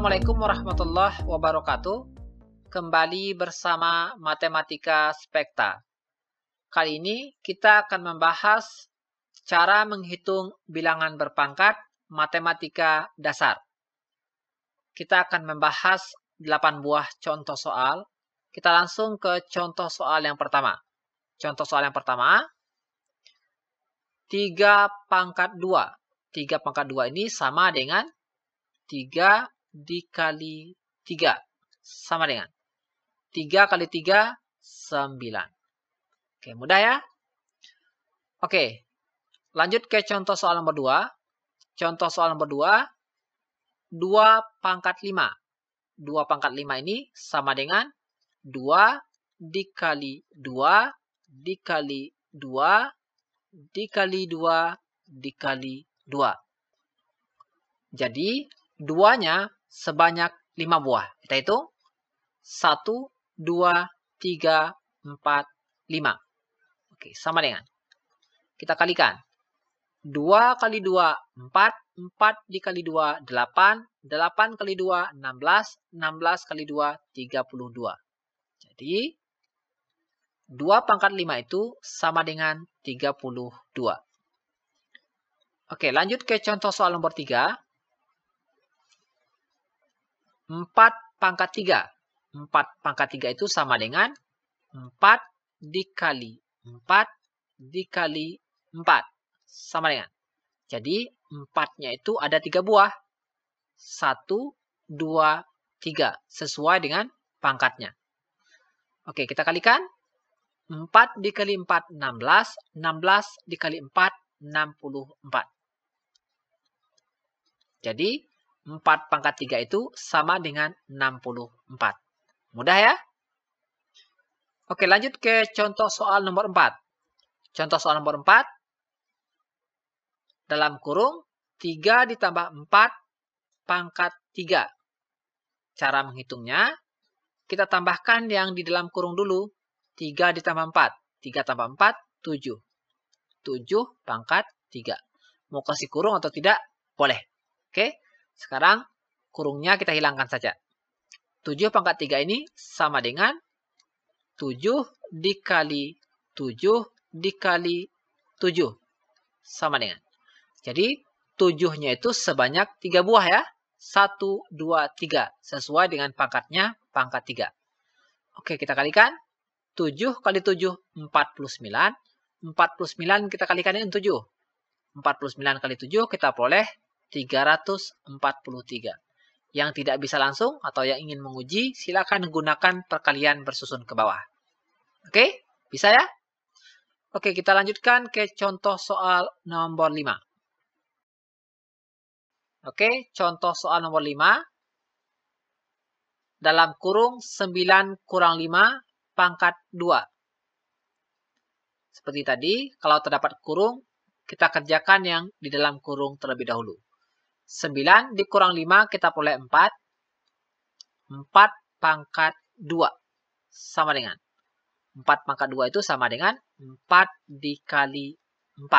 Assalamualaikum warahmatullahi wabarakatuh. Kembali bersama Matematika Spekta. Kali ini kita akan membahas cara menghitung bilangan berpangkat matematika dasar. Kita akan membahas 8 buah contoh soal. Kita langsung ke contoh soal yang pertama. Contoh soal yang pertama, 3 pangkat 2. 3 pangkat 2 ini sama dengan 3 dikali 3 sama dengan 3 kali 3 9. Oke, mudah ya? Oke. Lanjut ke contoh soal nomor 2. Contoh soal nomor 2 2 pangkat 5. 2 pangkat 5 ini sama dengan 2 dikali 2 dikali 2 dikali 2 dikali 2. Jadi, 2-nya sebanyak 5 buah. Kita hitung. 1, 2, 3, 4, 5. Oke, sama dengan. Kita kalikan. 2 kali 2, 4. 4 dikali 2, 8. 8 kali 2, 16. 16 kali 2, 32. Jadi, 2 pangkat 5 itu sama dengan 32. Oke, lanjut ke contoh soal nomor 3. 4 pangkat 3. 4 pangkat 3 itu sama dengan 4 dikali 4 dikali 4. Sama dengan. Jadi 4-nya itu ada 3 buah. 1, 2, 3. Sesuai dengan pangkatnya. Oke, kita kalikan. 4 dikali 4, 16. 16 dikali 4, 64. Jadi, 4 pangkat 3 itu sama dengan 64. Mudah ya? Oke, lanjut ke contoh soal nomor 4. Contoh soal nomor 4. Dalam kurung, 3 ditambah 4 pangkat 3. Cara menghitungnya, kita tambahkan yang di dalam kurung dulu. 3 ditambah 4. 3 tambah 4, 7. 7 pangkat 3. Mau kasih kurung atau tidak? Boleh. Oke. Sekarang kurungnya kita hilangkan saja. 7 pangkat 3 ini sama dengan 7 dikali 7 dikali 7. Sama dengan. Jadi 7-nya itu sebanyak 3 buah ya. 1, 2, 3. Sesuai dengan pangkatnya pangkat 3. Oke, kita kalikan. 7 kali 7, 49. 49 kita kalikan dengan 7. 49 kali 7 kita peroleh 343. Yang tidak bisa langsung atau yang ingin menguji, silakan gunakan perkalian bersusun ke bawah. Oke, bisa ya? Oke, kita lanjutkan ke contoh soal nomor 5. Oke, contoh soal nomor 5. Dalam kurung 9 kurang 5 pangkat 2. Seperti tadi, kalau terdapat kurung, kita kerjakan yang di dalam kurung terlebih dahulu. 9 dikurang 5 kita peroleh 4. 4 pangkat 2 sama dengan 4 pangkat 2 itu sama dengan 4 dikali 4.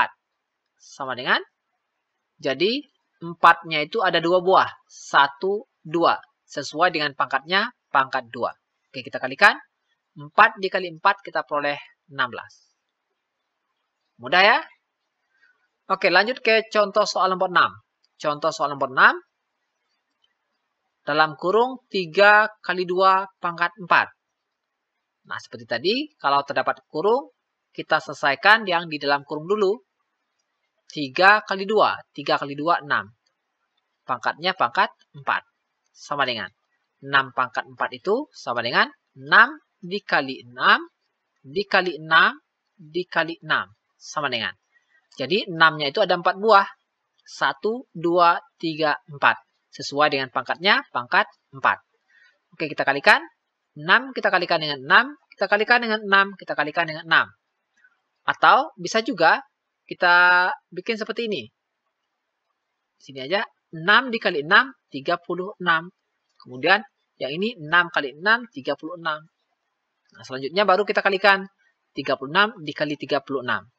Sama dengan. Jadi 4-nya itu ada 2 buah. 1, 2. Sesuai dengan pangkatnya, pangkat 2. Oke, kita kalikan. 4 dikali 4 kita peroleh 16. Mudah ya? Oke, lanjut ke contoh soal nomor 6. Contoh soal nomor 6. Dalam kurung 3 kali 2 pangkat 4. Nah, seperti tadi, kalau terdapat kurung, kita selesaikan yang di dalam kurung dulu. 3 kali 2. 3 kali 2, 6. Pangkatnya pangkat 4. Sama dengan 6 pangkat 4 itu sama dengan 6 dikali 6 dikali 6 dikali 6. Sama dengan. Jadi 6-nya itu ada 4 buah. 1, 2, 3, 4. Sesuai dengan pangkatnya, pangkat 4. Oke, kita kalikan. 6 kita kalikan dengan 6, kita kalikan dengan 6, kita kalikan dengan 6. Atau bisa juga kita bikin seperti ini. Sini aja, 6 dikali 6, 36. Kemudian yang ini 6 kali 6, 36. Nah, selanjutnya baru kita kalikan 36 dikali 36.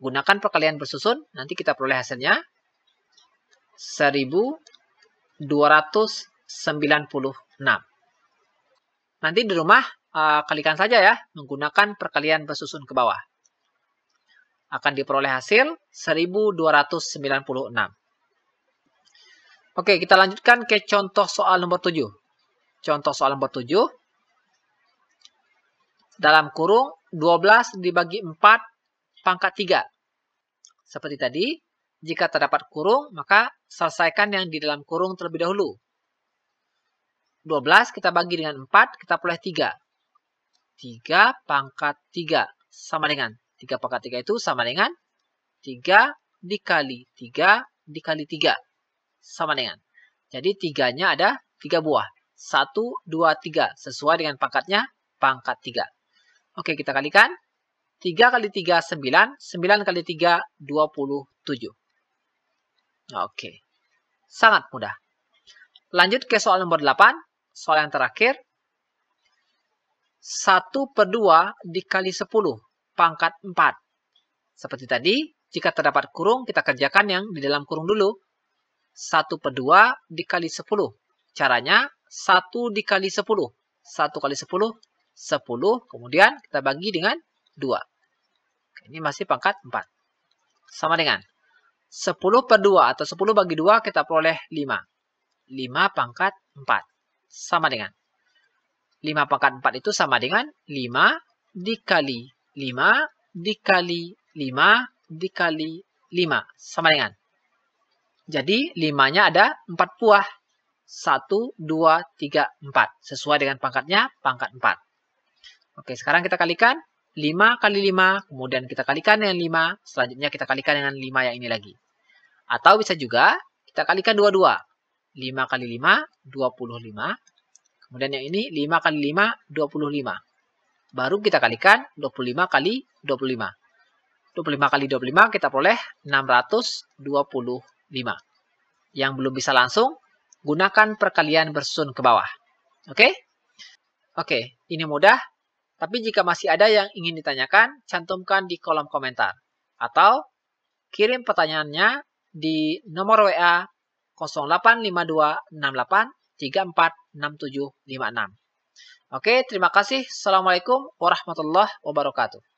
Gunakan perkalian bersusun, nanti kita peroleh hasilnya 1296. Nanti di rumah eh, kalikan saja ya menggunakan perkalian bersusun ke bawah. Akan diperoleh hasil 1296. Oke, kita lanjutkan ke contoh soal nomor 7. Contoh soal nomor 7. Dalam kurung 12 dibagi 4 pangkat 3. Seperti tadi, jika terdapat kurung, maka selesaikan yang di dalam kurung terlebih dahulu. 12 kita bagi dengan 4, kita peroleh 3. 3 pangkat 3 sama dengan 3 pangkat 3 itu sama dengan 3 dikali 3 dikali 3 sama dengan. Jadi 3-nya ada 3 buah. 1, 2, 3 sesuai dengan pangkatnya pangkat 3. Oke, kita kalikan. 3 kali 3, 9. 9 kali 3, 27. Oke. Sangat mudah. Lanjut ke soal nomor 8. Soal yang terakhir. 1 per 2 dikali 10 pangkat 4. Seperti tadi, jika terdapat kurung, kita kerjakan yang di dalam kurung dulu. 1 per 2 dikali 10. Caranya 1 dikali 10. 1 kali 10, 10. Kemudian kita bagi dengan 2. Ini masih pangkat 4. Sama dengan 10 per 2 atau 10 bagi 2 kita peroleh 5. 5 pangkat 4. Sama dengan. 5 pangkat 4 itu sama dengan 5 dikali 5 dikali 5 dikali 5. Sama dengan. Jadi 5-nya ada 4 buah. 1, 2, 3, 4. Sesuai dengan pangkatnya, pangkat 4. Oke, sekarang kita kalikan. 5 kali 5, kemudian kita kalikan dengan 5, selanjutnya kita kalikan dengan 5 yang ini lagi. Atau bisa juga kita kalikan 22. 5 kali 5, 25. Kemudian yang ini 5 kali 5, 25. Baru kita kalikan 25 kali 25. 25 kali 25 kita peroleh 625. Yang belum bisa langsung, gunakan perkalian bersusun ke bawah. Oke? Okay? Oke, okay, ini mudah. Tapi jika masih ada yang ingin ditanyakan, cantumkan di kolom komentar. Atau kirim pertanyaannya di nomor WA 085268346756. Oke, terima kasih. Assalamualaikum warahmatullahi wabarakatuh.